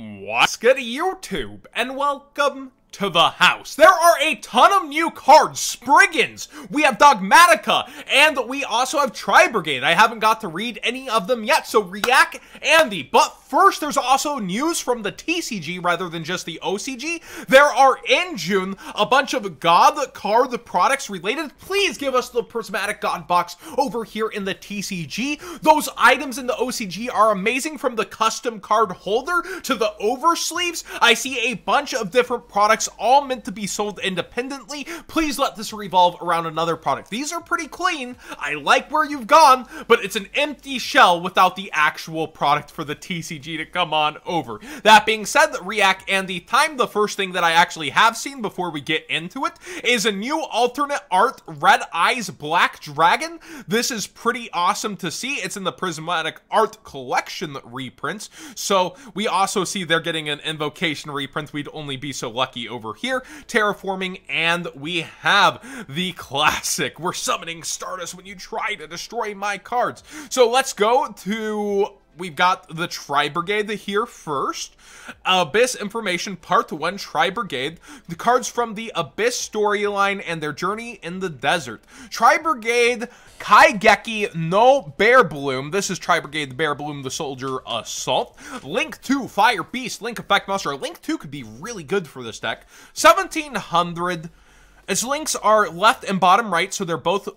What's good YouTube and welcome to the house. There are a ton of new cards. Spriggans, we have Dogmatica, and we also have Tri Brigade. I haven't got to read any of them yet, so react Andy. But first, there's also news from the TCG rather than just the OCG. There are in June a bunch of God card products related. Please give us the Prismatic God box over here in the TCG. Those items in the OCG are amazing from the custom card holder to the oversleeves. I see a bunch of different products all meant to be sold independently. Please let this revolve around another product. These are pretty clean. I like where you've gone, but it's an empty shell without the actual product for the TCG to come on over. That being said, React and the Time, the first thing that I actually have seen before we get into it is a new alternate art Red Eyes Black Dragon. This is pretty awesome to see. It's in the Prismatic Art Collection reprints. So we also see they're getting an Invocation reprint. We'd only be so lucky over here, terraforming, and we have the classic. We're summoning Stardust when you try to destroy my cards. So let's go to we've got the Tri Brigade here first. Abyss Information Part 1 Tri Brigade. The cards from the Abyss storyline and their journey in the desert. Tri Brigade, Kai Geki, No Bear Bloom. This is Tri Brigade, the Bear Bloom, the Soldier Assault. Link 2, Fire Beast, Link Effect Muster. Link 2 could be really good for this deck. 1700. Its links are left and bottom right, so they're both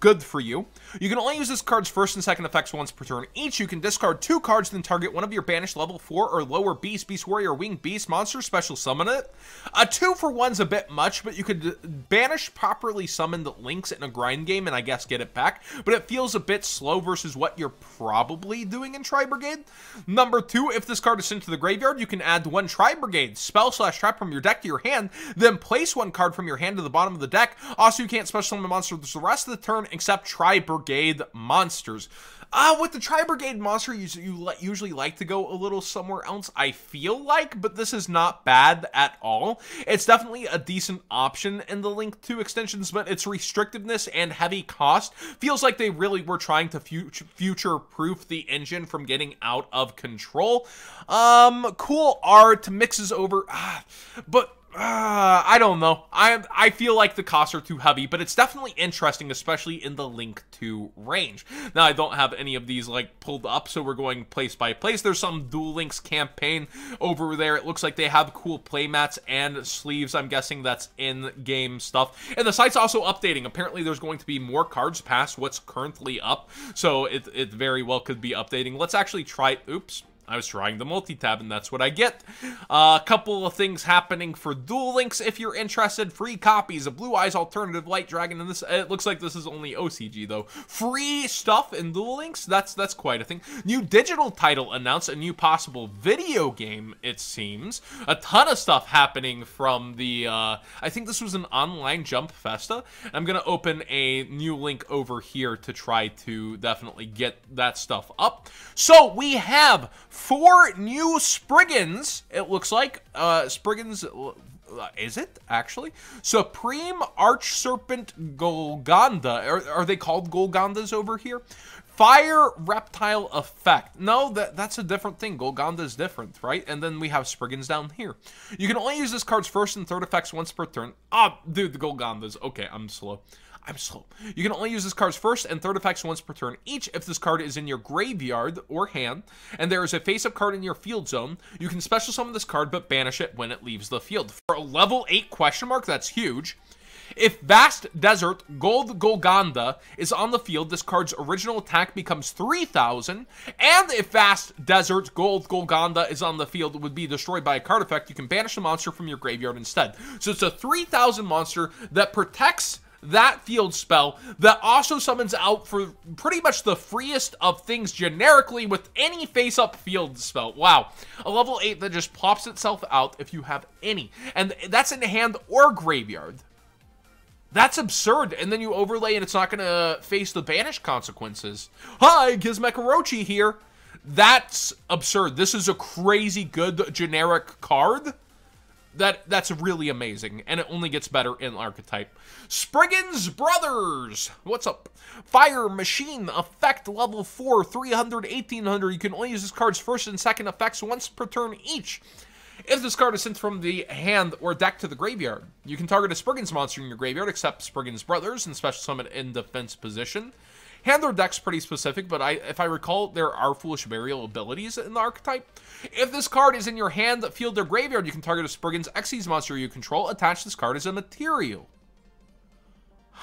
good for you. You can only use this card's first and second effects once per turn each. You can discard two cards, then target one of your banished level 4 or lower beast, beast warrior, wing beast, monster, special summon it. A 2 for 1's a bit much, but you could banish properly summoned links in a grind game and I guess get it back, but it feels a bit slow versus what you're probably doing in Tri Brigade. Number 2, if this card is sent to the graveyard, you can add one Tri Brigade spell slash trap from your deck to your hand, then place one card from your hand to the bottom of the deck. Also, you can't special summon monsters the rest of the turn except Tri Brigade monsters. Uh, with the Tri Brigade monster, you, you usually like to go a little somewhere else, I feel like, but this is not bad at all. It's definitely a decent option in the Link 2 extensions, but its restrictiveness and heavy cost feels like they really were trying to future proof the engine from getting out of control. Um, cool art mixes over, ah, but uh, I don't know. I I feel like the costs are too heavy, but it's definitely interesting, especially in the Link 2 range. Now, I don't have any of these like pulled up, so we're going place by place. There's some Duel Links campaign over there. It looks like they have cool playmats and sleeves. I'm guessing that's in-game stuff. And the site's also updating. Apparently, there's going to be more cards past what's currently up, so it, it very well could be updating. Let's actually try... Oops. I was trying the multi-tab, and that's what I get. A uh, couple of things happening for Duel Links. If you're interested, free copies of Blue Eyes Alternative Light Dragon, and this it looks like this is only OCG though. Free stuff in Duel Links. That's that's quite a thing. New digital title announced, a new possible video game. It seems a ton of stuff happening from the. Uh, I think this was an online Jump Festa. I'm gonna open a new link over here to try to definitely get that stuff up. So we have four new Spriggans, it looks like. Uh, Spriggans, uh, is it actually? Supreme Arch Serpent Golganda? Are, are they called Golgandas over here? Fire Reptile Effect. No, that, that's a different thing. Golgonda is different, right? And then we have Spriggans down here. You can only use this card's first and third effects once per turn. Ah, oh, dude, the Golgondas. Okay, I'm slow. I'm slow. You can only use this card's first and third effects once per turn each if this card is in your graveyard or hand, and there is a face up card in your field zone. You can special summon this card but banish it when it leaves the field. For a level 8 question mark, that's huge. If Vast Desert Gold Golganda is on the field, this card's original attack becomes 3,000. And if Vast Desert Gold Golganda is on the field, it would be destroyed by a card effect. You can banish the monster from your graveyard instead. So it's a 3,000 monster that protects that field spell that also summons out for pretty much the freest of things generically with any face-up field spell. Wow. A level 8 that just pops itself out if you have any. And that's in hand or graveyard. That's absurd. And then you overlay and it's not going to face the banish consequences. Hi, Gizmekarochi here. That's absurd. This is a crazy good generic card that that's really amazing, and it only gets better in archetype. Spriggans Brothers, what's up? Fire Machine Effect level 4, 300, 1800. You can only use this card's first and second effects once per turn each. If this card is sent from the hand or deck to the graveyard, you can target a Spriggans monster in your graveyard, except Spriggans Brothers, and special summon in defense position. And their deck's pretty specific, but I, if I recall, there are Foolish Burial abilities in the archetype. If this card is in your hand, field or graveyard, you can target a Spriggan's Xyz monster you control, attach this card as a material.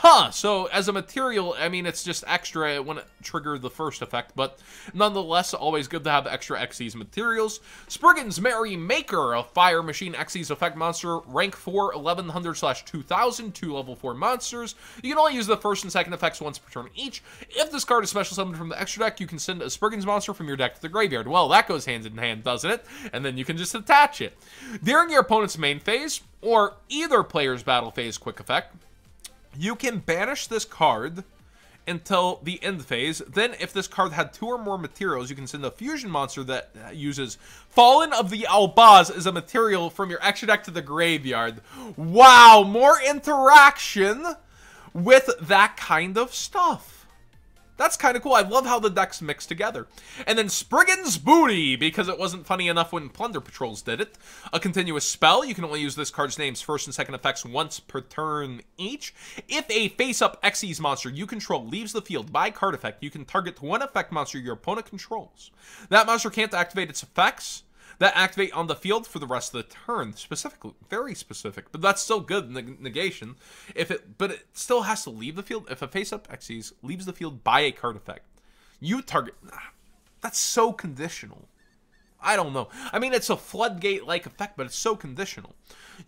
Huh, so as a material, I mean, it's just extra. It wouldn't trigger the first effect, but nonetheless, always good to have extra Xyz materials. Spriggan's Merry Maker, a Fire Machine Xyz effect monster, rank 4, 1100 slash 2000, two level 4 monsters. You can only use the first and second effects once per turn each. If this card is special summoned from the extra deck, you can send a Spriggan's monster from your deck to the graveyard. Well, that goes hand in hand, doesn't it? And then you can just attach it. During your opponent's main phase, or either player's battle phase quick effect, you can banish this card until the end phase. Then if this card had two or more materials, you can send a fusion monster that uses Fallen of the Albaz as a material from your extra deck to the graveyard. Wow, more interaction with that kind of stuff. That's kind of cool. I love how the decks mix together. And then Spriggan's Booty, because it wasn't funny enough when Plunder Patrols did it. A continuous spell. You can only use this card's names, first and second effects, once per turn each. If a face-up Xyz monster you control leaves the field by card effect, you can target one effect monster your opponent controls. That monster can't activate its effects that activate on the field for the rest of the turn. Specifically, very specific, but that's still good neg negation. If it, but it still has to leave the field. If a face-up Xyz leaves the field by a card effect, you target. That's so conditional. I don't know. I mean, it's a floodgate-like effect, but it's so conditional.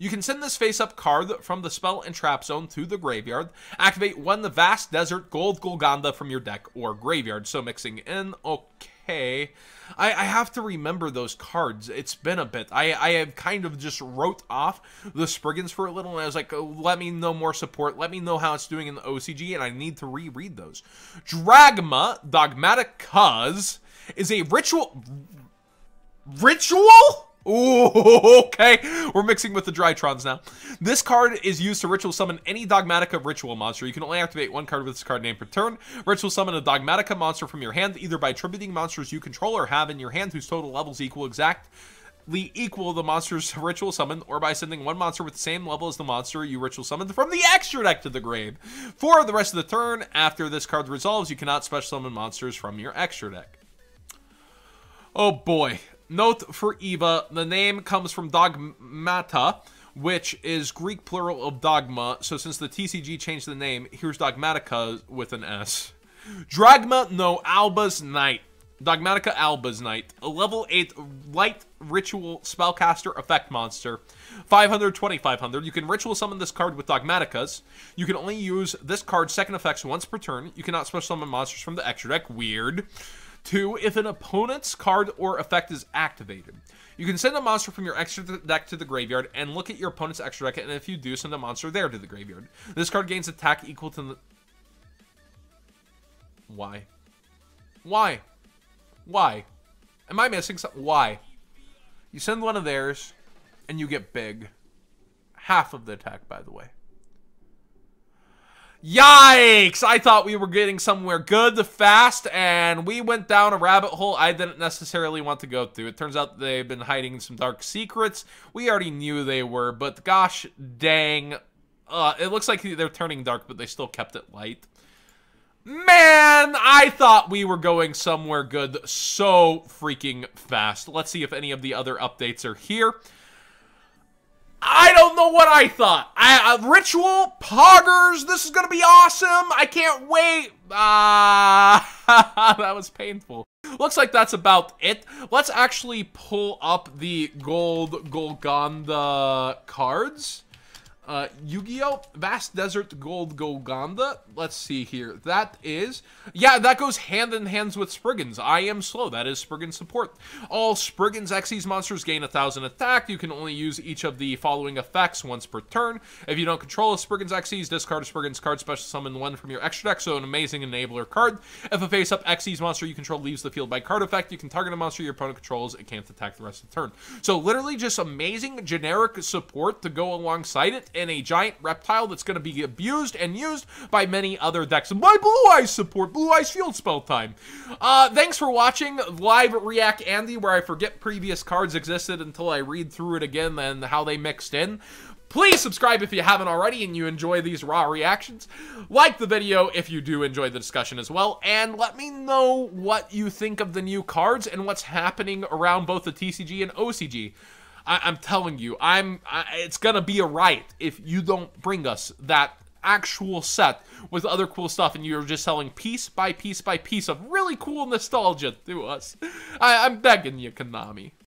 You can send this face-up card from the spell and trap zone to the graveyard. Activate one the vast desert gold Golganda from your deck or graveyard. So mixing in, okay okay. I, I have to remember those cards. It's been a bit. I, I have kind of just wrote off the Spriggans for a little, and I was like, oh, let me know more support. Let me know how it's doing in the OCG, and I need to reread those. Dragma, Dogmatic Cuz, is a ritual... Ritual? Ooh, okay. We're mixing with the Drytrons now. This card is used to Ritual Summon any Dogmatica Ritual monster. You can only activate one card with this card name per turn. Ritual Summon a Dogmatica monster from your hand, either by attributing monsters you control or have in your hand whose total levels equal exact equal the monster's ritual summon or by sending one monster with the same level as the monster you ritual summoned from the extra deck to the grave. For the rest of the turn, after this card resolves, you cannot special summon monsters from your extra deck. Oh boy. Note for Eva, the name comes from dogmata, which is Greek plural of dogma. So since the TCG changed the name, here's Dogmatica with an S. Dragma no Alba's Knight. Dogmatica Alba's Knight. A level 8 light ritual spellcaster effect monster. 500, 2500. You can ritual summon this card with Dogmaticas. You can only use this card's second effects once per turn. You cannot special summon monsters from the extra deck. Weird. Two, if an opponent's card or effect is activated. You can send a monster from your extra deck to the graveyard and look at your opponent's extra deck, and if you do, send a monster there to the graveyard. This card gains attack equal to the... Why? Why? Why? Am I missing something? Why? You send one of theirs, and you get big. Half of the attack, by the way. Yikes! I thought we were getting somewhere good, fast, and we went down a rabbit hole I didn't necessarily want to go through. It turns out they've been hiding some dark secrets. We already knew they were, but gosh dang. Uh, it looks like they're turning dark, but they still kept it light. Man, I thought we were going somewhere good so freaking fast. Let's see if any of the other updates are here. I don't know what I thought. I, uh, ritual, poggers, this is gonna be awesome. I can't wait. Ah, uh, that was painful. Looks like that's about it. Let's actually pull up the gold Golgonda cards. Uh, Yu-Gi-Oh! Vast Desert Gold Golganda. Let's see here. That is... Yeah, that goes hand in hands with Spriggans. I am slow. That is Spriggan support. All Spriggans Xyz monsters gain 1,000 attack. You can only use each of the following effects once per turn. If you don't control a Spriggans Xyz, discard a Spriggans card, special summon one from your extra deck, so an amazing enabler card. If a face-up Xyz monster you control leaves the field by card effect, you can target a monster your opponent controls. It can't attack the rest of the turn. So literally just amazing generic support to go alongside it in a giant reptile that's going to be abused and used by many other decks. My Blue Eyes support, Blue Eyes Field Spell Time. Uh, thanks for watching live React Andy, where I forget previous cards existed until I read through it again and how they mixed in. Please subscribe if you haven't already and you enjoy these raw reactions. Like the video if you do enjoy the discussion as well. And let me know what you think of the new cards and what's happening around both the TCG and OCG. I, am telling you, I'm. I, it's gonna be a riot if you don't bring us that actual set with other cool stuff, and you're just selling piece by piece by piece of really cool nostalgia to us. I, I'm begging you, Konami.